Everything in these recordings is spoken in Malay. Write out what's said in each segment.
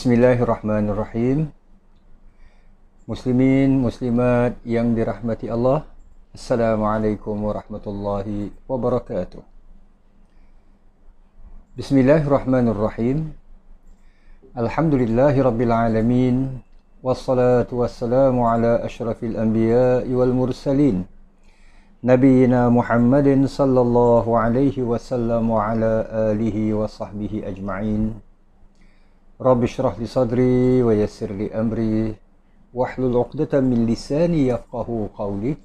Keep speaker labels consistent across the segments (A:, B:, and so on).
A: Bismillahirrahmanirrahim. Muslimin, muslimat yang dirahmati Allah. Assalamualaikum warahmatullahi wabarakatuh. Bismillahirrahmanirrahim. Alhamdulillahi rabbil alamin. Wassalatu wassalamu ala ashrafil anbiya wal mursalin. نبينا محمد صلى الله عليه وسلم وعلى آله وصحبه أجمعين رب اشرح لي صدري ويسر لي أمري واحلل عقدة من لساني يفقه قولي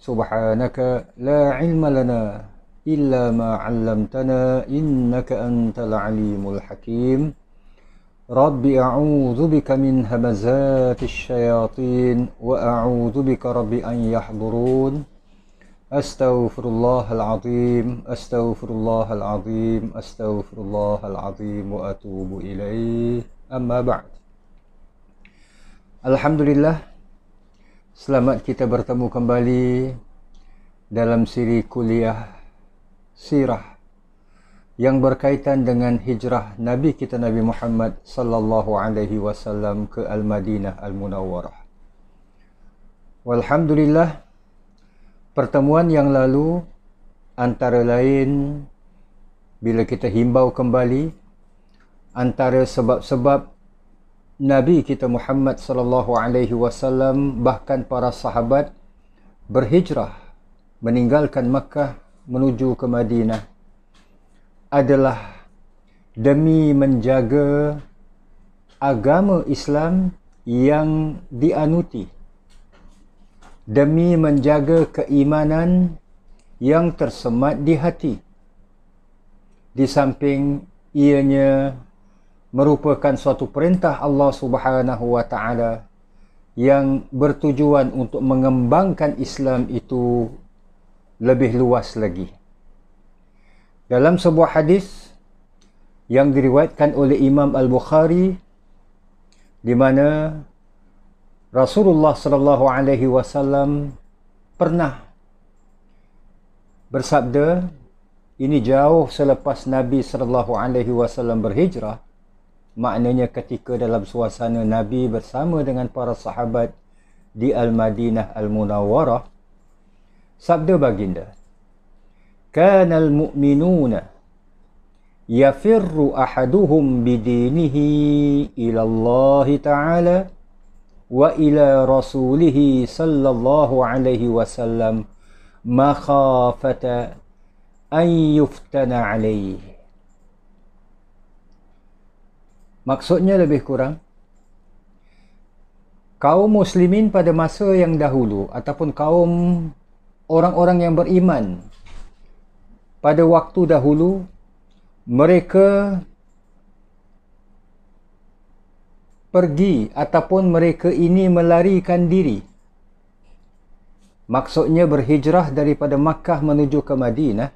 A: سبحانك لا علم لنا إلا ما علمتنا إنك أنت العليم الحكيم رب أعوذ بك من همزات الشياطين وأعوذ بك رب أن يحضرون استغفر الله العظيم استغفر الله العظيم استغفر الله العظيم واتوب اليه اما بعد الحمد لله selamat kita bertemu kembali dalam siri kuliah sirah yang berkaitan dengan hijrah nabi kita nabi Muhammad sallallahu alaihi wasallam ke al-Madinah al-Munawwarah walhamdulillah pertemuan yang lalu antara lain bila kita himbau kembali antara sebab-sebab Nabi kita Muhammad sallallahu alaihi wasallam bahkan para sahabat berhijrah meninggalkan Makkah menuju ke Madinah adalah demi menjaga agama Islam yang dianuti demi menjaga keimanan yang tersemat di hati. Di samping ianya merupakan suatu perintah Allah Subhanahu wa taala yang bertujuan untuk mengembangkan Islam itu lebih luas lagi. Dalam sebuah hadis yang diriwayatkan oleh Imam Al-Bukhari di mana Rasulullah sallallahu alaihi wasallam pernah bersabda ini jauh selepas Nabi sallallahu alaihi wasallam berhijrah maknanya ketika dalam suasana Nabi bersama dengan para sahabat di Al-Madinah Al-Munawwarah sabda baginda kanal mu'minuna yafirru ahaduhum bidinihi ila Allah taala wa ila rasulih sallallahu alaihi wasallam makhafata an yuftana alaihi maksudnya lebih kurang kaum muslimin pada masa yang dahulu ataupun kaum orang-orang yang beriman pada waktu dahulu mereka pergi ataupun mereka ini melarikan diri. Maksudnya berhijrah daripada Makkah menuju ke Madinah.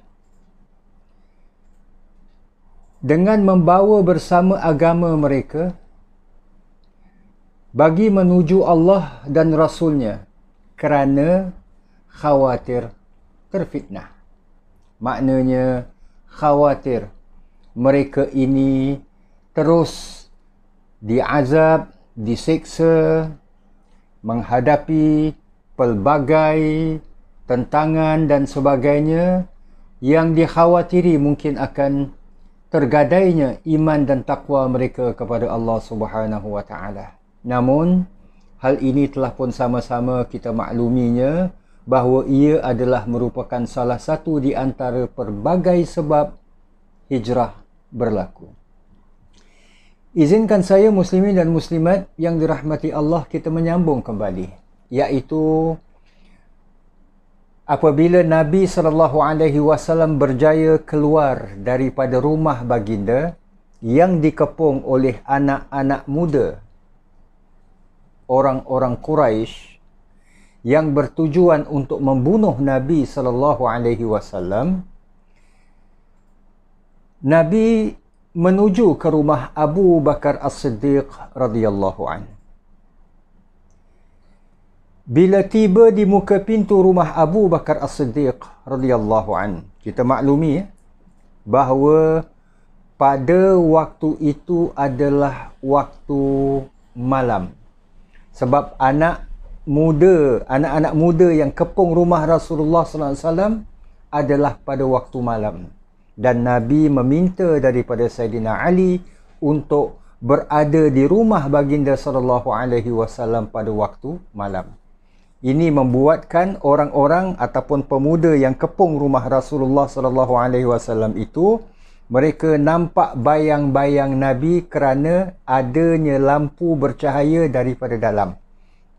A: Dengan membawa bersama agama mereka bagi menuju Allah dan Rasulnya kerana khawatir terfitnah. Maknanya khawatir mereka ini terus diazab, diseksa, menghadapi pelbagai tentangan dan sebagainya yang dikhawatiri mungkin akan tergadainya iman dan takwa mereka kepada Allah Subhanahu wa taala. Namun hal ini telah pun sama-sama kita makluminya bahawa ia adalah merupakan salah satu di antara pelbagai sebab hijrah berlaku. Izinkan saya muslimin dan muslimat yang dirahmati Allah kita menyambung kembali iaitu apabila Nabi sallallahu alaihi wasallam berjaya keluar daripada rumah baginda yang dikepung oleh anak-anak muda orang-orang Quraisy yang bertujuan untuk membunuh Nabi sallallahu alaihi wasallam Nabi menuju ke rumah Abu Bakar As-Siddiq radhiyallahu anhu. Bila tiba di muka pintu rumah Abu Bakar As-Siddiq radhiyallahu anhu, kita maklumi ya, bahawa pada waktu itu adalah waktu malam. Sebab anak muda, anak-anak muda yang kepung rumah Rasulullah sallallahu alaihi wasallam adalah pada waktu malam dan Nabi meminta daripada Sayyidina Ali untuk berada di rumah baginda sallallahu alaihi wasallam pada waktu malam. Ini membuatkan orang-orang ataupun pemuda yang kepung rumah Rasulullah sallallahu alaihi wasallam itu mereka nampak bayang-bayang Nabi kerana adanya lampu bercahaya daripada dalam.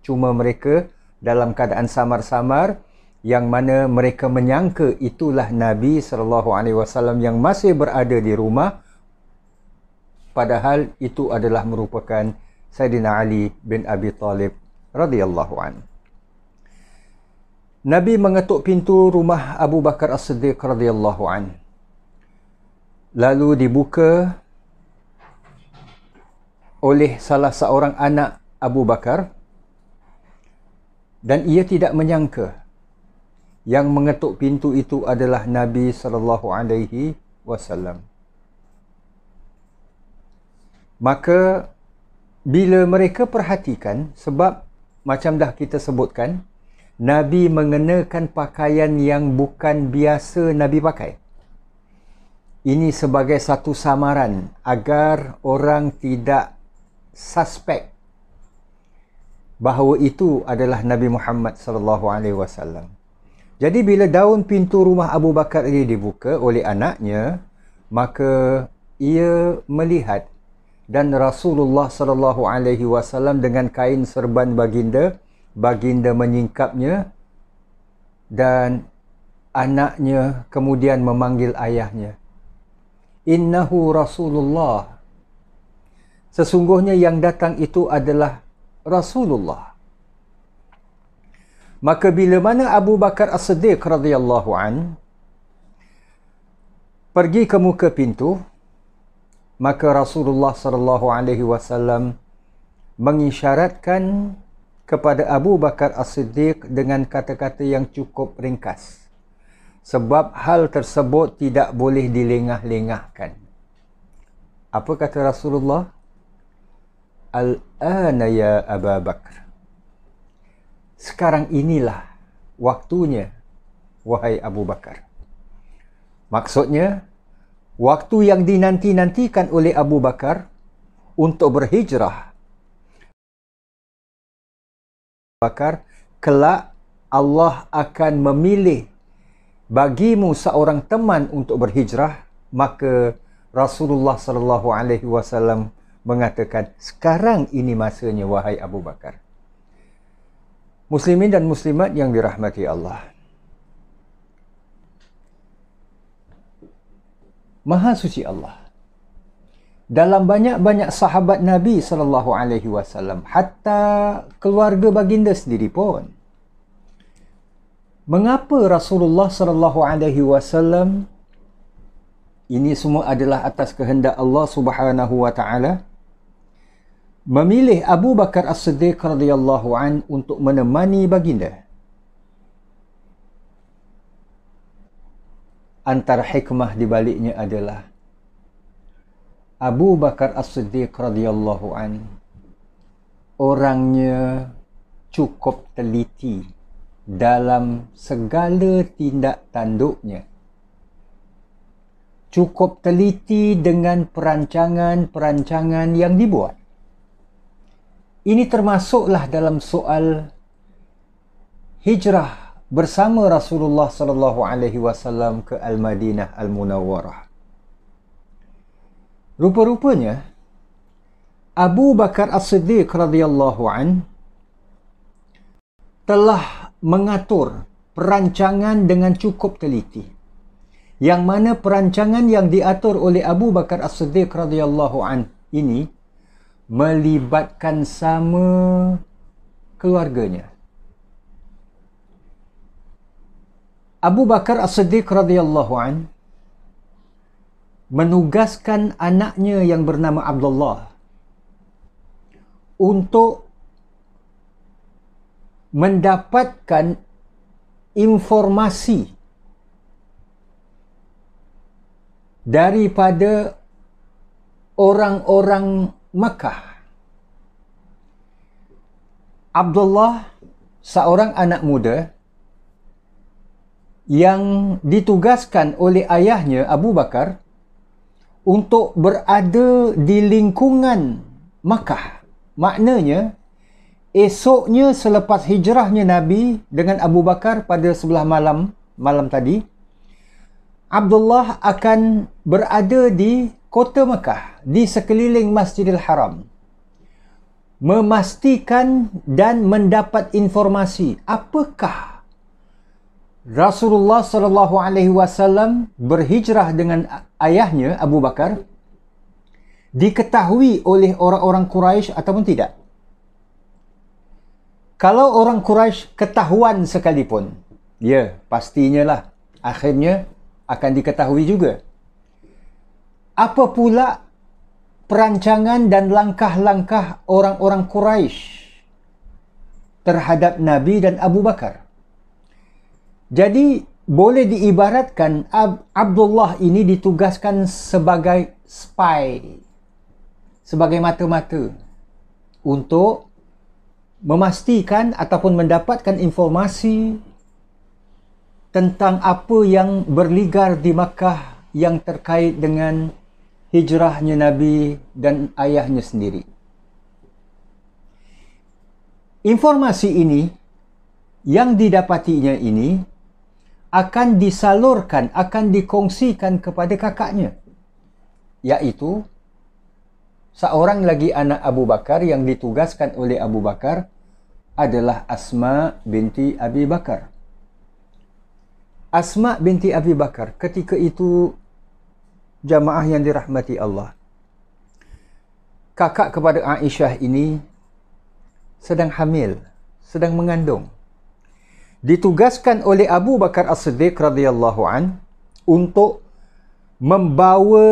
A: Cuma mereka dalam keadaan samar-samar, yang mana mereka menyangka itulah Nabi sallallahu alaihi wasallam yang masih berada di rumah padahal itu adalah merupakan Sayyidina Ali bin Abi Talib radhiyallahu an. Nabi mengetuk pintu rumah Abu Bakar As-Siddiq radhiyallahu an. Lalu dibuka oleh salah seorang anak Abu Bakar dan ia tidak menyangka yang mengetuk pintu itu adalah Nabi sallallahu alaihi wasallam. Maka bila mereka perhatikan sebab macam dah kita sebutkan Nabi mengenakan pakaian yang bukan biasa Nabi pakai. Ini sebagai satu samaran agar orang tidak suspek bahawa itu adalah Nabi Muhammad sallallahu alaihi wasallam. Jadi bila daun pintu rumah Abu Bakar ini dibuka oleh anaknya, maka ia melihat dan Rasulullah sallallahu alaihi wasallam dengan kain serban baginda, baginda menyingkapnya dan anaknya kemudian memanggil ayahnya. Innahu Rasulullah. Sesungguhnya yang datang itu adalah Rasulullah. Maka bila mana Abu Bakar As-Siddiq radhiyallahu an pergi ke muka pintu, maka Rasulullah sallallahu alaihi wasallam mengisyaratkan kepada Abu Bakar As-Siddiq dengan kata-kata yang cukup ringkas. Sebab hal tersebut tidak boleh dilengah-lengahkan. Apa kata Rasulullah? Al-ana ya Abu Bakar sekarang inilah waktunya wahai Abu Bakar. Maksudnya waktu yang dinanti-nantikan oleh Abu Bakar untuk berhijrah. Abu Bakar kelak Allah akan memilih bagimu seorang teman untuk berhijrah maka Rasulullah sallallahu alaihi wasallam mengatakan sekarang ini masanya wahai Abu Bakar Muslimin dan muslimat yang dirahmati Allah. Maha suci Allah. Dalam banyak-banyak sahabat Nabi sallallahu alaihi wasallam, hatta keluarga baginda sendiri pun. Mengapa Rasulullah sallallahu alaihi wasallam ini semua adalah atas kehendak Allah Subhanahu wa taala? memilih Abu Bakar As-Siddiq radhiyallahu an untuk menemani baginda. Antara hikmah di baliknya adalah Abu Bakar As-Siddiq radhiyallahu an orangnya cukup teliti dalam segala tindak tanduknya cukup teliti dengan perancangan-perancangan yang dibuat ini termasuklah dalam soal hijrah bersama Rasulullah sallallahu alaihi wasallam ke Al-Madinah Al-Munawwarah. Rupa-rupanya Abu Bakar As-Siddiq radhiyallahu an telah mengatur perancangan dengan cukup teliti. Yang mana perancangan yang diatur oleh Abu Bakar As-Siddiq radhiyallahu an ini melibatkan sama keluarganya. Abu Bakar As-Siddiq radhiyallahu an menugaskan anaknya yang bernama Abdullah untuk mendapatkan informasi daripada orang-orang Makkah. Abdullah seorang anak muda yang ditugaskan oleh ayahnya Abu Bakar untuk berada di lingkungan Makkah. Maknanya esoknya selepas hijrahnya Nabi dengan Abu Bakar pada sebelah malam malam tadi Abdullah akan berada di kota Mekah di sekeliling Masjidil Haram memastikan dan mendapat informasi apakah Rasulullah sallallahu alaihi wasallam berhijrah dengan ayahnya Abu Bakar diketahui oleh orang-orang Quraisy ataupun tidak kalau orang Quraisy ketahuan sekalipun ya pastinya lah akhirnya akan diketahui juga apa pula perancangan dan langkah-langkah orang-orang Quraisy terhadap Nabi dan Abu Bakar. Jadi boleh diibaratkan Ab- Abdullah ini ditugaskan sebagai spy, sebagai mata-mata untuk memastikan ataupun mendapatkan informasi tentang apa yang berligar di Makkah yang terkait dengan hijrahnya Nabi dan ayahnya sendiri. Informasi ini yang didapatinya ini akan disalurkan, akan dikongsikan kepada kakaknya. Iaitu seorang lagi anak Abu Bakar yang ditugaskan oleh Abu Bakar adalah Asma binti Abi Bakar. Asma binti Abi Bakar ketika itu jamaah yang dirahmati Allah. Kakak kepada Aisyah ini sedang hamil, sedang mengandung. Ditugaskan oleh Abu Bakar As-Siddiq radhiyallahu an untuk membawa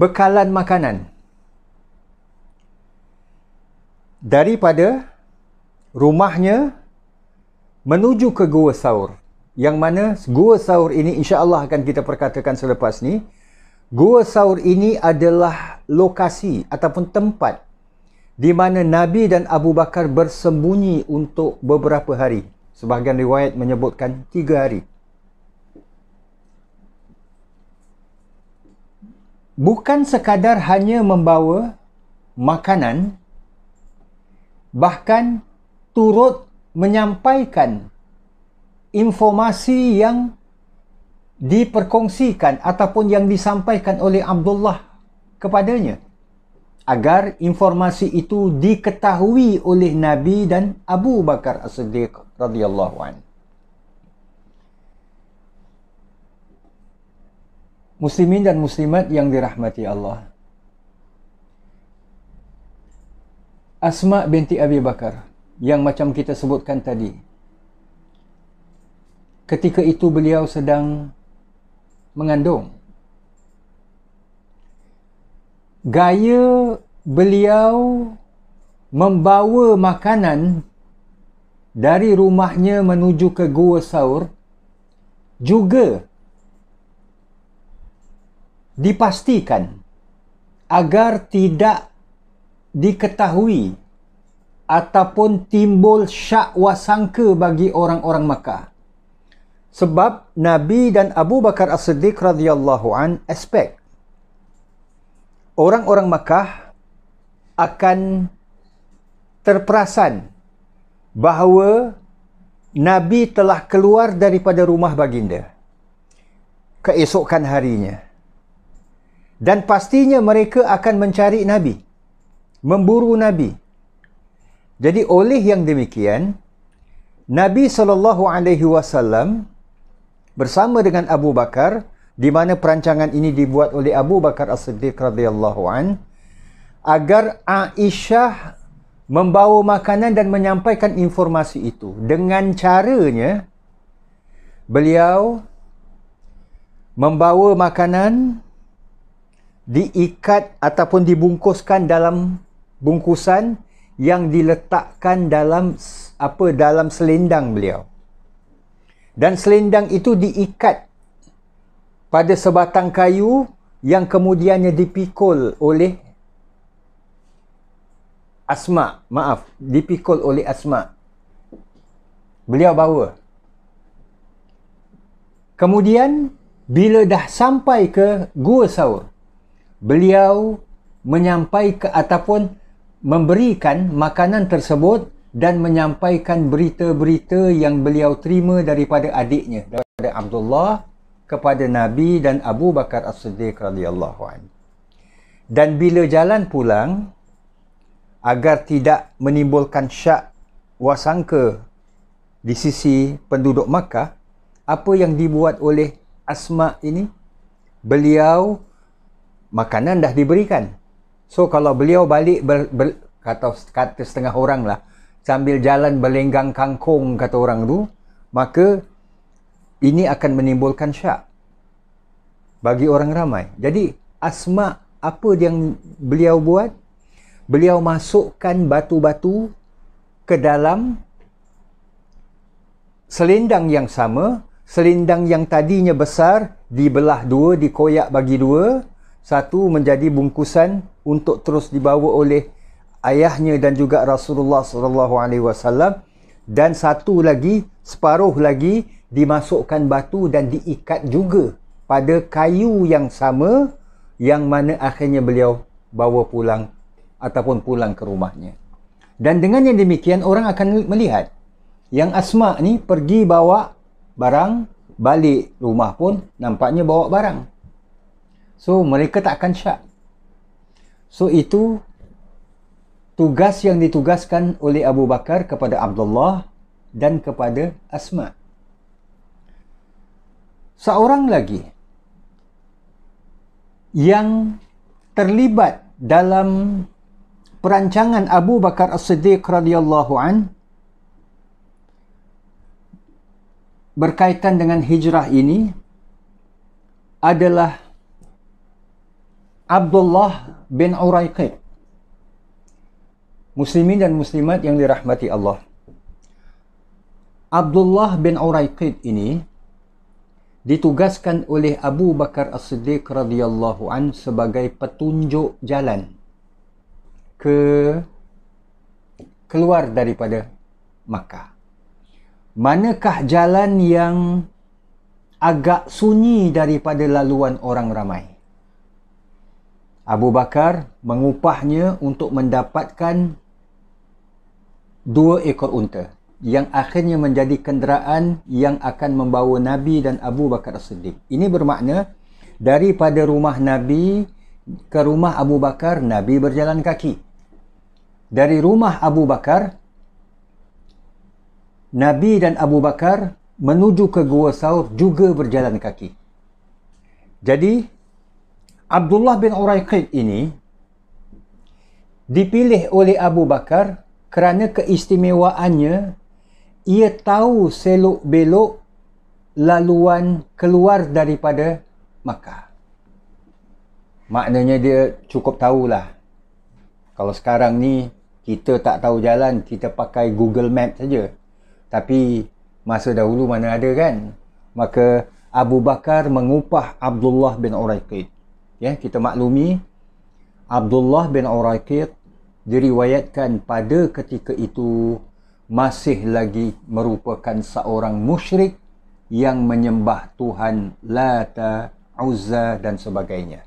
A: bekalan makanan daripada rumahnya menuju ke Gua Saur yang mana gua sahur ini insya-Allah akan kita perkatakan selepas ni. Gua sahur ini adalah lokasi ataupun tempat di mana Nabi dan Abu Bakar bersembunyi untuk beberapa hari. Sebahagian riwayat menyebutkan tiga hari. Bukan sekadar hanya membawa makanan, bahkan turut menyampaikan informasi yang diperkongsikan ataupun yang disampaikan oleh Abdullah kepadanya agar informasi itu diketahui oleh Nabi dan Abu Bakar As-Siddiq radhiyallahu an. Muslimin dan muslimat yang dirahmati Allah. Asma binti Abi Bakar yang macam kita sebutkan tadi ketika itu beliau sedang mengandung. Gaya beliau membawa makanan dari rumahnya menuju ke gua saur juga dipastikan agar tidak diketahui ataupun timbul syak wasangka bagi orang-orang Mekah sebab Nabi dan Abu Bakar As-Siddiq radhiyallahu an aspek orang-orang Makkah akan terperasan bahawa Nabi telah keluar daripada rumah baginda keesokan harinya dan pastinya mereka akan mencari Nabi memburu Nabi jadi oleh yang demikian Nabi saw bersama dengan Abu Bakar di mana perancangan ini dibuat oleh Abu Bakar As-Siddiq radhiyallahu an agar Aisyah membawa makanan dan menyampaikan informasi itu dengan caranya beliau membawa makanan diikat ataupun dibungkuskan dalam bungkusan yang diletakkan dalam apa dalam selendang beliau dan selendang itu diikat pada sebatang kayu yang kemudiannya dipikul oleh Asma, maaf, dipikul oleh Asma. Beliau bawa. Kemudian bila dah sampai ke Gua Saur, beliau menyampai ke ataupun memberikan makanan tersebut dan menyampaikan berita-berita yang beliau terima daripada adiknya daripada Abdullah kepada Nabi dan Abu Bakar As-Siddiq radhiyallahu an. Dan bila jalan pulang agar tidak menimbulkan syak wasangka di sisi penduduk Makkah, apa yang dibuat oleh Asma ini? Beliau makanan dah diberikan. So kalau beliau balik ber, ber, kata kata setengah orang lah sambil jalan berlenggang kangkung kata orang tu maka ini akan menimbulkan syak bagi orang ramai jadi asma apa yang beliau buat beliau masukkan batu-batu ke dalam selendang yang sama selendang yang tadinya besar dibelah dua dikoyak bagi dua satu menjadi bungkusan untuk terus dibawa oleh ayahnya dan juga Rasulullah sallallahu alaihi wasallam dan satu lagi separuh lagi dimasukkan batu dan diikat juga pada kayu yang sama yang mana akhirnya beliau bawa pulang ataupun pulang ke rumahnya dan dengan yang demikian orang akan melihat yang Asma ni pergi bawa barang balik rumah pun nampaknya bawa barang so mereka tak akan syak so itu tugas yang ditugaskan oleh Abu Bakar kepada Abdullah dan kepada Asma. Seorang lagi yang terlibat dalam perancangan Abu Bakar As-Siddiq radhiyallahu an berkaitan dengan hijrah ini adalah Abdullah bin Uraiqiq Muslimin dan muslimat yang dirahmati Allah. Abdullah bin Uraiqid ini ditugaskan oleh Abu Bakar As-Siddiq radhiyallahu an sebagai petunjuk jalan ke keluar daripada Makkah. Manakah jalan yang agak sunyi daripada laluan orang ramai? Abu Bakar mengupahnya untuk mendapatkan dua ekor unta yang akhirnya menjadi kenderaan yang akan membawa Nabi dan Abu Bakar As-Siddiq. Ini bermakna daripada rumah Nabi ke rumah Abu Bakar, Nabi berjalan kaki. Dari rumah Abu Bakar, Nabi dan Abu Bakar menuju ke Gua Saur juga berjalan kaki. Jadi, Abdullah bin Uraiqid ini dipilih oleh Abu Bakar kerana keistimewaannya ia tahu selok belok laluan keluar daripada Makkah. Maknanya dia cukup tahulah. Kalau sekarang ni kita tak tahu jalan, kita pakai Google Map saja. Tapi masa dahulu mana ada kan? Maka Abu Bakar mengupah Abdullah bin Uraiqid. Ya, kita maklumi Abdullah bin Uraiqid diriwayatkan pada ketika itu masih lagi merupakan seorang musyrik yang menyembah Tuhan Lata, Uzza dan sebagainya.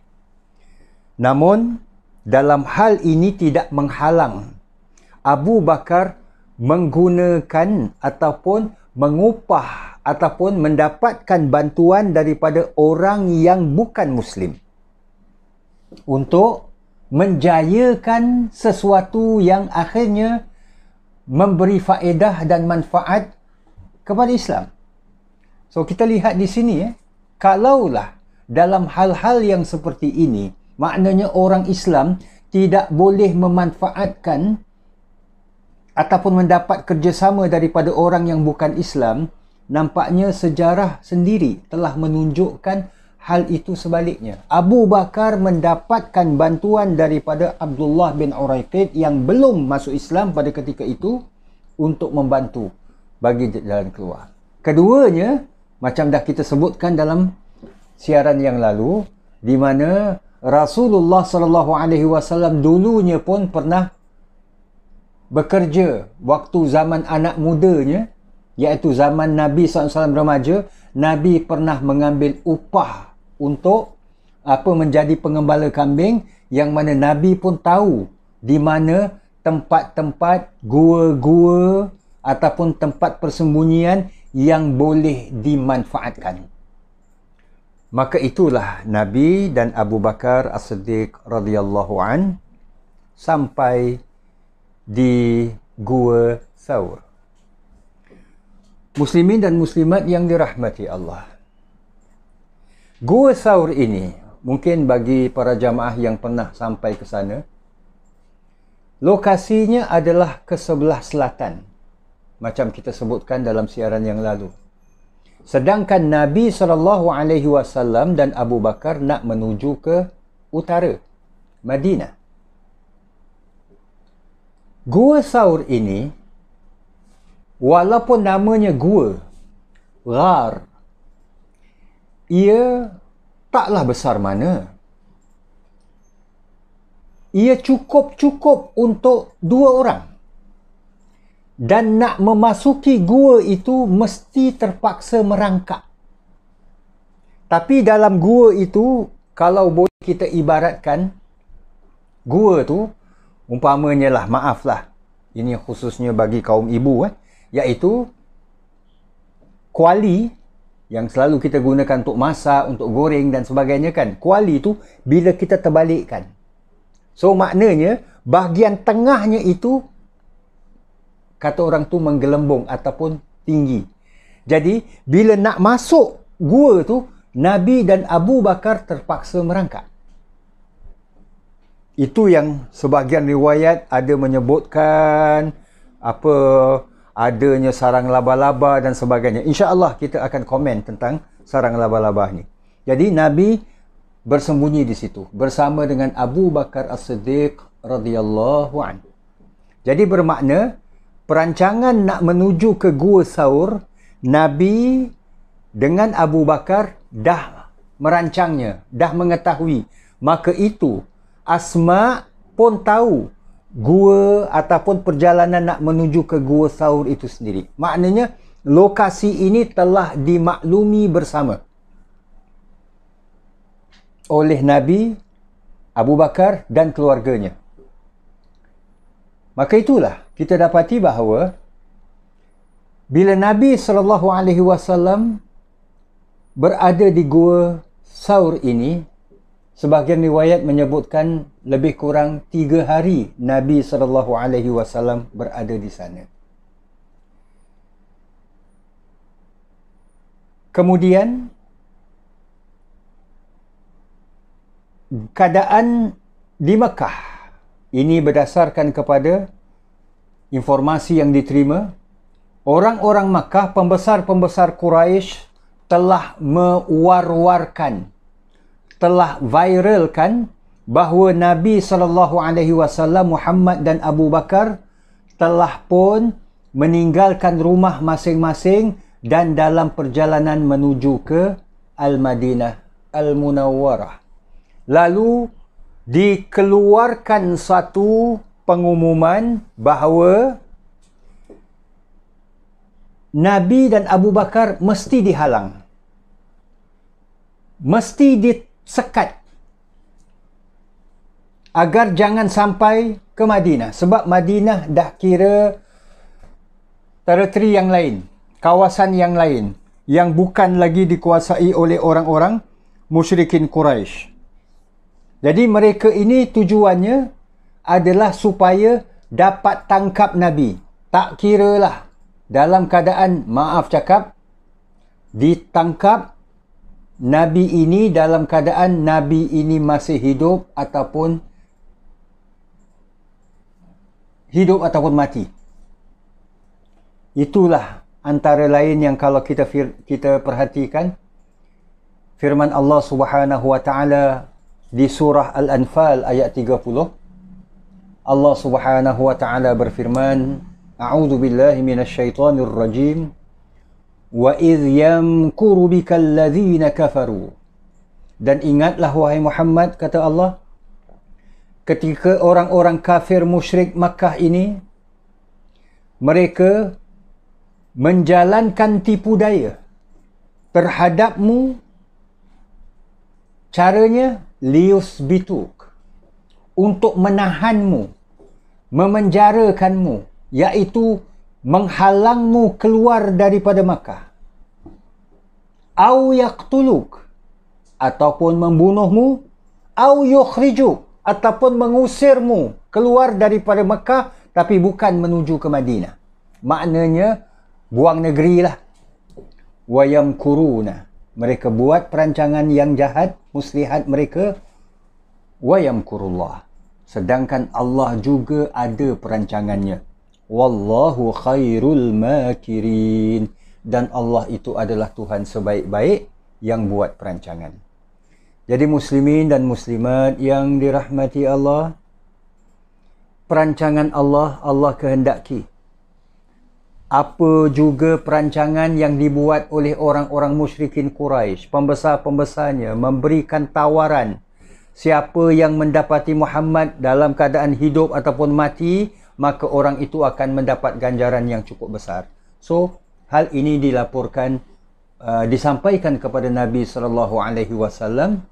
A: Namun, dalam hal ini tidak menghalang Abu Bakar menggunakan ataupun mengupah ataupun mendapatkan bantuan daripada orang yang bukan Muslim untuk menjayakan sesuatu yang akhirnya memberi faedah dan manfaat kepada Islam. So kita lihat di sini eh kalaulah dalam hal-hal yang seperti ini maknanya orang Islam tidak boleh memanfaatkan ataupun mendapat kerjasama daripada orang yang bukan Islam nampaknya sejarah sendiri telah menunjukkan hal itu sebaliknya. Abu Bakar mendapatkan bantuan daripada Abdullah bin Uraiqid yang belum masuk Islam pada ketika itu untuk membantu bagi jalan keluar. Keduanya, macam dah kita sebutkan dalam siaran yang lalu, di mana Rasulullah sallallahu alaihi wasallam dulunya pun pernah bekerja waktu zaman anak mudanya iaitu zaman Nabi SAW remaja Nabi pernah mengambil upah untuk apa menjadi pengembala kambing yang mana Nabi pun tahu di mana tempat-tempat gua-gua ataupun tempat persembunyian yang boleh dimanfaatkan. Maka itulah Nabi dan Abu Bakar As-Siddiq radhiyallahu an sampai di gua Thawr. Muslimin dan muslimat yang dirahmati Allah. Gua Saur ini mungkin bagi para jamaah yang pernah sampai ke sana lokasinya adalah ke sebelah selatan macam kita sebutkan dalam siaran yang lalu sedangkan Nabi saw dan Abu Bakar nak menuju ke utara Madinah Gua Saur ini walaupun namanya gua ghar ia taklah besar mana. Ia cukup-cukup untuk dua orang. Dan nak memasuki gua itu mesti terpaksa merangkak. Tapi dalam gua itu, kalau boleh kita ibaratkan, gua tu, umpamanya lah, maaflah. Ini khususnya bagi kaum ibu. Eh, iaitu, kuali yang selalu kita gunakan untuk masak, untuk goreng dan sebagainya kan. Kuali tu bila kita terbalikkan. So maknanya bahagian tengahnya itu kata orang tu menggelembung ataupun tinggi. Jadi bila nak masuk gua tu Nabi dan Abu Bakar terpaksa merangkak. Itu yang sebahagian riwayat ada menyebutkan apa adanya sarang laba-laba dan sebagainya. Insya Allah kita akan komen tentang sarang laba-laba ni. Jadi Nabi bersembunyi di situ bersama dengan Abu Bakar As-Siddiq radhiyallahu anhu. Jadi bermakna perancangan nak menuju ke Gua Saur, Nabi dengan Abu Bakar dah merancangnya, dah mengetahui. Maka itu Asma pun tahu gua ataupun perjalanan nak menuju ke gua sahur itu sendiri. Maknanya lokasi ini telah dimaklumi bersama oleh Nabi Abu Bakar dan keluarganya. Maka itulah kita dapati bahawa bila Nabi sallallahu alaihi wasallam berada di gua sahur ini Sebahagian riwayat menyebutkan lebih kurang tiga hari Nabi sallallahu alaihi wasallam berada di sana. Kemudian keadaan di Mekah ini berdasarkan kepada informasi yang diterima orang-orang Mekah pembesar-pembesar Quraisy telah mewar-warkan telah viralkan bahawa Nabi sallallahu alaihi wasallam Muhammad dan Abu Bakar telah pun meninggalkan rumah masing-masing dan dalam perjalanan menuju ke Al-Madinah Al-Munawwarah. Lalu dikeluarkan satu pengumuman bahawa Nabi dan Abu Bakar mesti dihalang. Mesti dit sekat agar jangan sampai ke Madinah sebab Madinah dah kira teritori yang lain kawasan yang lain yang bukan lagi dikuasai oleh orang-orang musyrikin Quraisy. Jadi mereka ini tujuannya adalah supaya dapat tangkap Nabi. Tak kiralah dalam keadaan maaf cakap ditangkap Nabi ini dalam keadaan Nabi ini masih hidup ataupun hidup ataupun mati. Itulah antara lain yang kalau kita fir- kita perhatikan firman Allah Subhanahu wa taala di surah Al-Anfal ayat 30 Allah Subhanahu wa taala berfirman A'udzu billahi minasyaitonir rajim وَإِذْ يَمْكُرُ بِكَ الَّذِينَ كَفَرُوا Dan ingatlah wahai Muhammad, kata Allah, ketika orang-orang kafir musyrik Makkah ini, mereka menjalankan tipu daya terhadapmu caranya lius bituk untuk menahanmu memenjarakanmu iaitu menghalangmu keluar daripada Makkah. Au yaqtuluk ataupun membunuhmu, au yukhriju ataupun mengusirmu keluar daripada Makkah tapi bukan menuju ke Madinah. Maknanya buang negeri lah. Wayam kuruna. Mereka buat perancangan yang jahat, muslihat mereka. Wayam kurullah. Sedangkan Allah juga ada perancangannya. Wallahu khairul makirin. Dan Allah itu adalah Tuhan sebaik-baik yang buat perancangan. Jadi muslimin dan muslimat yang dirahmati Allah, perancangan Allah, Allah kehendaki. Apa juga perancangan yang dibuat oleh orang-orang musyrikin Quraisy, pembesar-pembesarnya memberikan tawaran siapa yang mendapati Muhammad dalam keadaan hidup ataupun mati, maka orang itu akan mendapat ganjaran yang cukup besar. So, hal ini dilaporkan uh, disampaikan kepada Nabi sallallahu uh, alaihi wasallam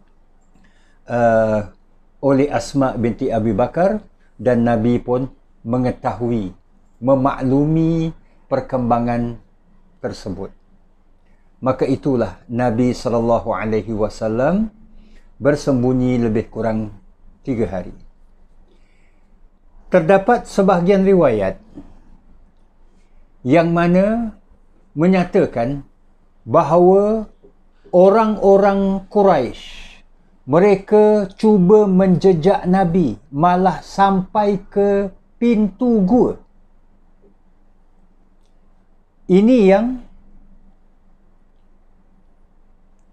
A: uh, oleh Asma binti Abi Bakar dan Nabi pun mengetahui, memaklumi perkembangan tersebut. Maka itulah Nabi sallallahu alaihi wasallam bersembunyi lebih kurang tiga hari terdapat sebahagian riwayat yang mana menyatakan bahawa orang-orang Quraisy mereka cuba menjejak Nabi malah sampai ke pintu gua. Ini yang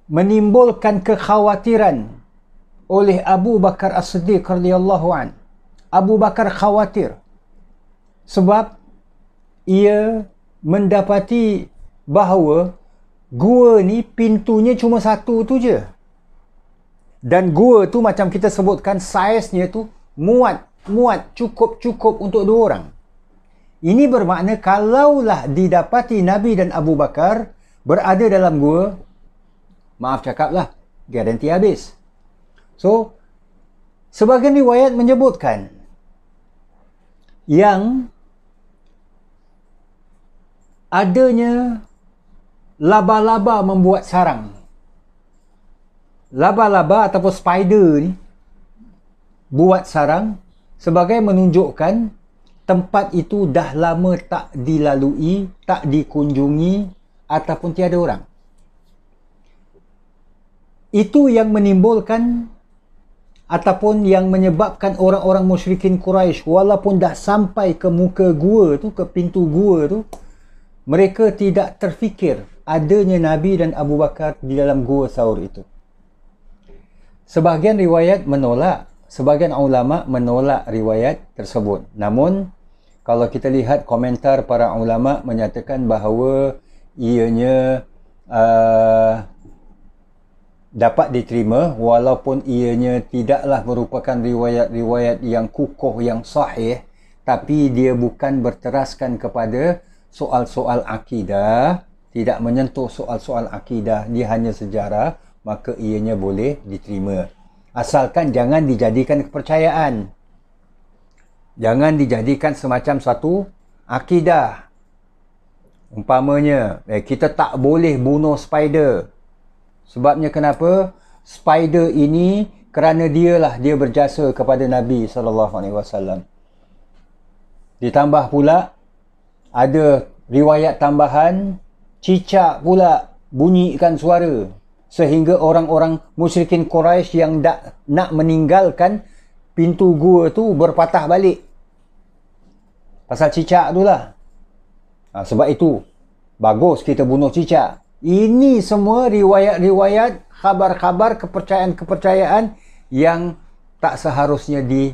A: menimbulkan kekhawatiran oleh Abu Bakar As-Siddiq radhiyallahu anhu Abu Bakar khawatir sebab ia mendapati bahawa gua ni pintunya cuma satu tu je. Dan gua tu macam kita sebutkan saiznya tu muat, muat cukup-cukup untuk dua orang. Ini bermakna kalaulah didapati Nabi dan Abu Bakar berada dalam gua, maaf cakaplah, garanti habis. So, sebagian riwayat menyebutkan yang adanya laba-laba membuat sarang. Laba-laba ataupun spider ni buat sarang sebagai menunjukkan tempat itu dah lama tak dilalui, tak dikunjungi ataupun tiada orang. Itu yang menimbulkan ataupun yang menyebabkan orang-orang musyrikin Quraisy walaupun dah sampai ke muka gua tu ke pintu gua tu mereka tidak terfikir adanya Nabi dan Abu Bakar di dalam gua sahur itu sebahagian riwayat menolak sebahagian ulama menolak riwayat tersebut namun kalau kita lihat komentar para ulama menyatakan bahawa ianya uh, dapat diterima walaupun ianya tidaklah merupakan riwayat-riwayat yang kukuh yang sahih tapi dia bukan berteraskan kepada soal-soal akidah tidak menyentuh soal-soal akidah dia hanya sejarah maka ianya boleh diterima asalkan jangan dijadikan kepercayaan jangan dijadikan semacam satu akidah umpamanya eh, kita tak boleh bunuh spider Sebabnya kenapa? Spider ini kerana dialah dia berjasa kepada Nabi SAW. Ditambah pula, ada riwayat tambahan, cicak pula bunyikan suara. Sehingga orang-orang musyrikin Quraisy yang tak nak meninggalkan pintu gua tu berpatah balik. Pasal cicak tu lah. Ha, sebab itu, bagus kita bunuh cicak. Ini semua riwayat-riwayat, khabar-khabar, kepercayaan-kepercayaan yang tak seharusnya di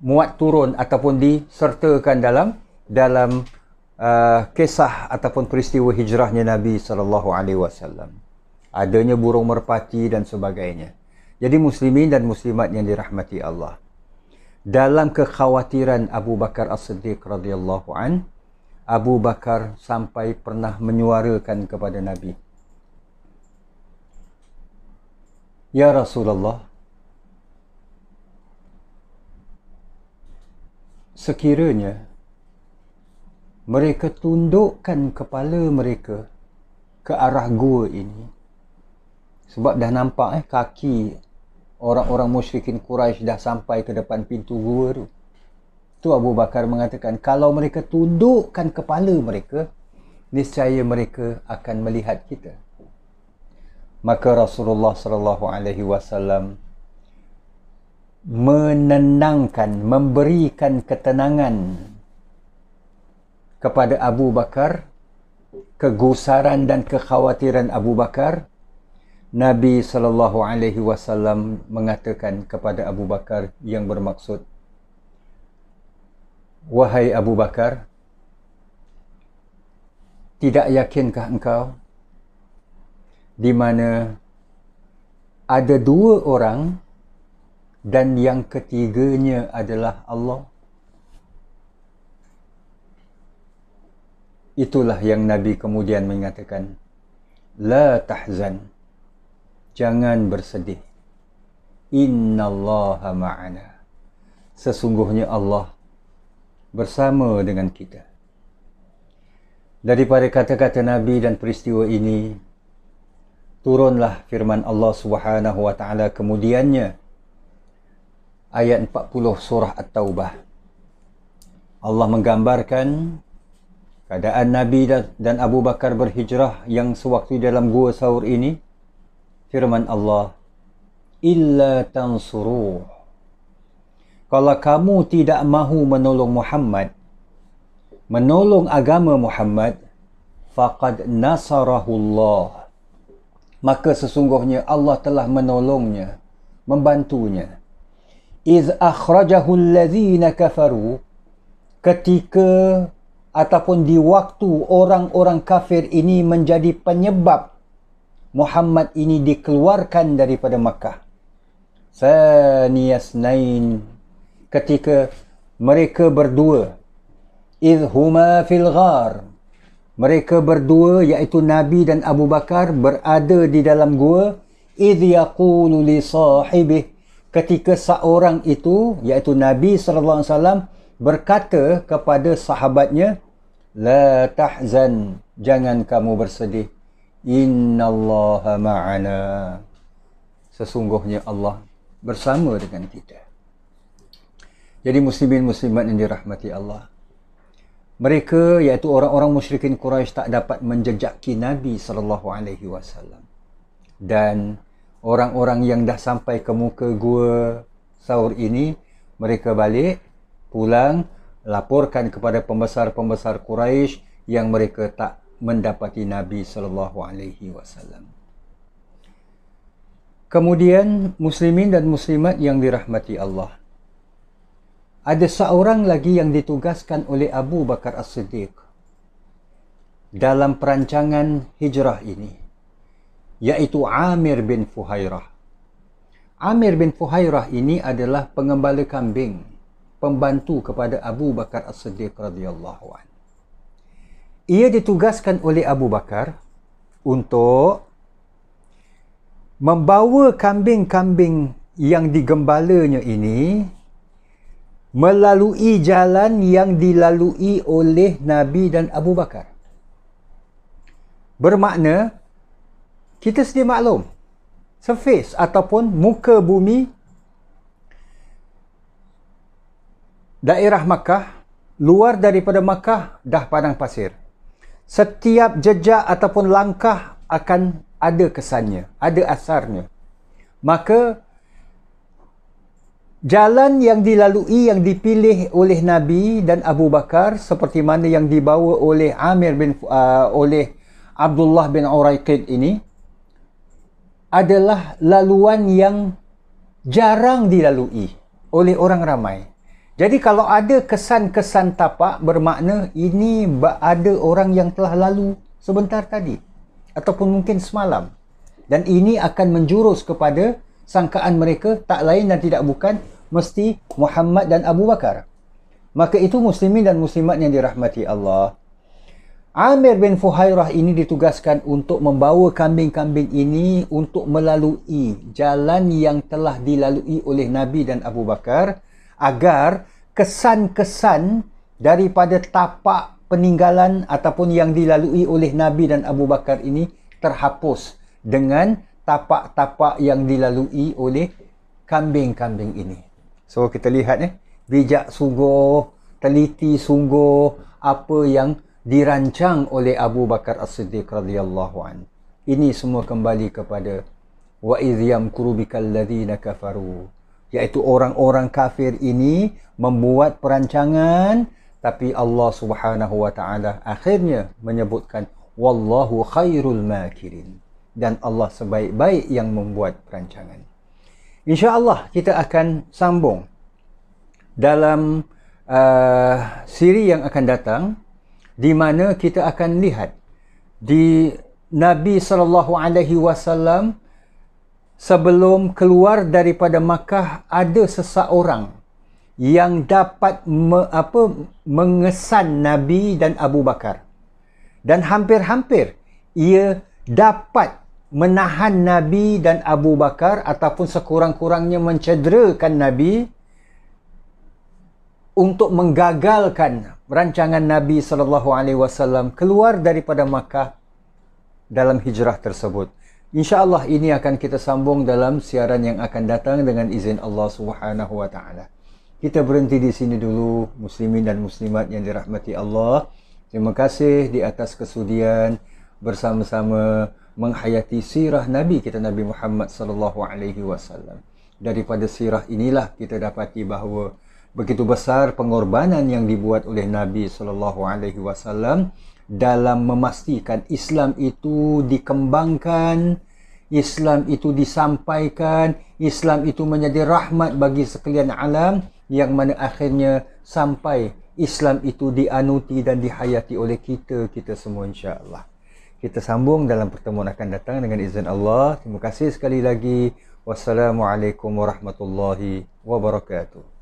A: muat turun ataupun disertakan dalam dalam uh, kisah ataupun peristiwa hijrahnya Nabi sallallahu alaihi wasallam. Adanya burung merpati dan sebagainya. Jadi muslimin dan muslimat yang dirahmati Allah. Dalam kekhawatiran Abu Bakar As-Siddiq radhiyallahu anhu Abu Bakar sampai pernah menyuarakan kepada Nabi. Ya Rasulullah, sekiranya mereka tundukkan kepala mereka ke arah gua ini sebab dah nampak eh kaki orang-orang musyrikin Quraisy dah sampai ke depan pintu gua tu. Tu Abu Bakar mengatakan kalau mereka tundukkan kepala mereka niscaya mereka akan melihat kita. Maka Rasulullah sallallahu alaihi wasallam menenangkan, memberikan ketenangan kepada Abu Bakar, kegusaran dan kekhawatiran Abu Bakar. Nabi sallallahu alaihi wasallam mengatakan kepada Abu Bakar yang bermaksud Wahai Abu Bakar, tidak yakinkah engkau di mana ada dua orang dan yang ketiganya adalah Allah? Itulah yang Nabi kemudian mengatakan, La tahzan, jangan bersedih. Inna Allah ma'ana. Sesungguhnya Allah bersama dengan kita. Daripada kata-kata Nabi dan peristiwa ini, turunlah firman Allah Subhanahu wa taala kemudiannya ayat 40 surah At-Taubah. Allah menggambarkan keadaan Nabi dan Abu Bakar berhijrah yang sewaktu dalam gua sahur ini. Firman Allah, illa tansuruh kalau kamu tidak mahu menolong Muhammad menolong agama Muhammad faqad nasarahullah maka sesungguhnya Allah telah menolongnya membantunya iz akhrajahu alladhina kafaru ketika ataupun di waktu orang-orang kafir ini menjadi penyebab Muhammad ini dikeluarkan daripada Makkah. Saniyasnain ketika mereka berdua idhuma fil ghar mereka berdua iaitu Nabi dan Abu Bakar berada di dalam gua idh yaqulu li sahibih ketika seorang itu iaitu Nabi sallallahu alaihi wasallam berkata kepada sahabatnya la tahzan jangan kamu bersedih innallaha ma'ana sesungguhnya Allah bersama dengan kita jadi muslimin muslimat yang dirahmati Allah. Mereka iaitu orang-orang musyrikin Quraisy tak dapat menjejaki Nabi sallallahu alaihi wasallam. Dan orang-orang yang dah sampai ke muka gua Saur ini, mereka balik pulang laporkan kepada pembesar-pembesar Quraisy yang mereka tak mendapati Nabi sallallahu alaihi wasallam. Kemudian muslimin dan muslimat yang dirahmati Allah ada seorang lagi yang ditugaskan oleh Abu Bakar As-Siddiq dalam perancangan hijrah ini yaitu Amir bin Fuhairah. Amir bin Fuhairah ini adalah pengembala kambing, pembantu kepada Abu Bakar As-Siddiq radhiyallahu anhu. Ia ditugaskan oleh Abu Bakar untuk membawa kambing-kambing yang digembalanya ini melalui jalan yang dilalui oleh Nabi dan Abu Bakar. Bermakna kita sedia maklum surface ataupun muka bumi daerah Makkah luar daripada Makkah dah padang pasir. Setiap jejak ataupun langkah akan ada kesannya, ada asarnya. Maka Jalan yang dilalui yang dipilih oleh Nabi dan Abu Bakar seperti mana yang dibawa oleh Amir bin uh, oleh Abdullah bin Uraiqid ini adalah laluan yang jarang dilalui oleh orang ramai. Jadi kalau ada kesan-kesan tapak bermakna ini ada orang yang telah lalu sebentar tadi ataupun mungkin semalam dan ini akan menjurus kepada sangkaan mereka tak lain dan tidak bukan mesti Muhammad dan Abu Bakar. Maka itu muslimin dan muslimat yang dirahmati Allah. Amir bin Fuhairah ini ditugaskan untuk membawa kambing-kambing ini untuk melalui jalan yang telah dilalui oleh Nabi dan Abu Bakar agar kesan-kesan daripada tapak peninggalan ataupun yang dilalui oleh Nabi dan Abu Bakar ini terhapus dengan tapak-tapak yang dilalui oleh kambing-kambing ini. So kita lihat eh bijak sungguh, teliti sungguh apa yang dirancang oleh Abu Bakar As-Siddiq radhiyallahu an. Ini semua kembali kepada wa idh yamkuru bikal ladina kafaru iaitu orang-orang kafir ini membuat perancangan tapi Allah Subhanahu wa taala akhirnya menyebutkan wallahu khairul makirin dan Allah sebaik-baik yang membuat perancangan. Insya Allah kita akan sambung dalam uh, siri yang akan datang di mana kita akan lihat di Nabi sallallahu alaihi wasallam sebelum keluar daripada Makkah ada seseorang yang dapat me, apa mengesan Nabi dan Abu Bakar dan hampir-hampir ia dapat menahan Nabi dan Abu Bakar ataupun sekurang-kurangnya mencederakan Nabi untuk menggagalkan rancangan Nabi sallallahu alaihi wasallam keluar daripada Makkah dalam hijrah tersebut. Insya-Allah ini akan kita sambung dalam siaran yang akan datang dengan izin Allah Subhanahu wa taala. Kita berhenti di sini dulu muslimin dan muslimat yang dirahmati Allah. Terima kasih di atas kesudian bersama-sama menghayati sirah Nabi kita Nabi Muhammad sallallahu alaihi wasallam. Daripada sirah inilah kita dapati bahawa begitu besar pengorbanan yang dibuat oleh Nabi sallallahu alaihi wasallam dalam memastikan Islam itu dikembangkan, Islam itu disampaikan, Islam itu menjadi rahmat bagi sekalian alam yang mana akhirnya sampai Islam itu dianuti dan dihayati oleh kita kita semua insya-Allah kita sambung dalam pertemuan akan datang dengan izin Allah. Terima kasih sekali lagi. Wassalamualaikum warahmatullahi wabarakatuh.